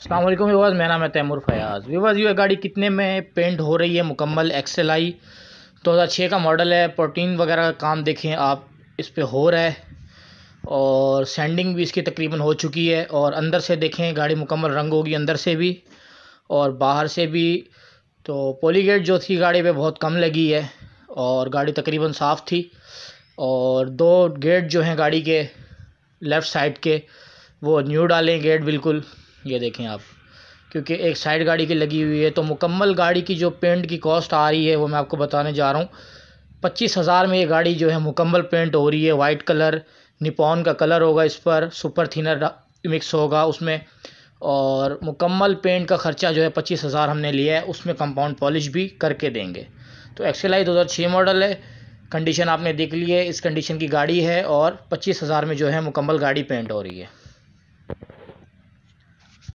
असलम विवाज मेरा नाम है तैमूर फयाज व्यवर्स ये गाड़ी कितने में पेंट हो रही है मुकम्मल एक्सेल आई दो हज़ार छः का मॉडल है प्रोटीन वगैरह का काम देखें आप इस पर हो रहा है और सैंडिंग भी इसकी तकरीबन हो चुकी है और अंदर से देखें गाड़ी मुकम्मल रंग होगी अंदर से भी और बाहर से भी तो पोलीगेट जो थी गाड़ी पर बहुत कम लगी है और गाड़ी तकरीबन साफ़ थी और दो गेट जो हैं गाड़ी के लेफ़्ट साइड के वो न्यू डालें गेट बिल्कुल ये देखें आप क्योंकि एक साइड गाड़ी की लगी हुई है तो मुकम्मल गाड़ी की जो पेंट की कॉस्ट आ रही है वो मैं आपको बताने जा रहा हूँ पच्चीस हज़ार में ये गाड़ी जो है मुकम्मल पेंट हो रही है वाइट कलर निपॉन का कलर होगा इस पर सुपर थिनर मिक्स होगा उसमें और मुकम्मल पेंट का ख़र्चा जो है पच्चीस हज़ार हमने लिया है उसमें कंपाउंड पॉलिश भी करके देंगे तो एक्सेल आई दो मॉडल है कंडीशन आपने देख ली है इस कंडीशन की गाड़ी है और पच्चीस हज़ार में जो है मुकम्मल गाड़ी पेंट हो रही है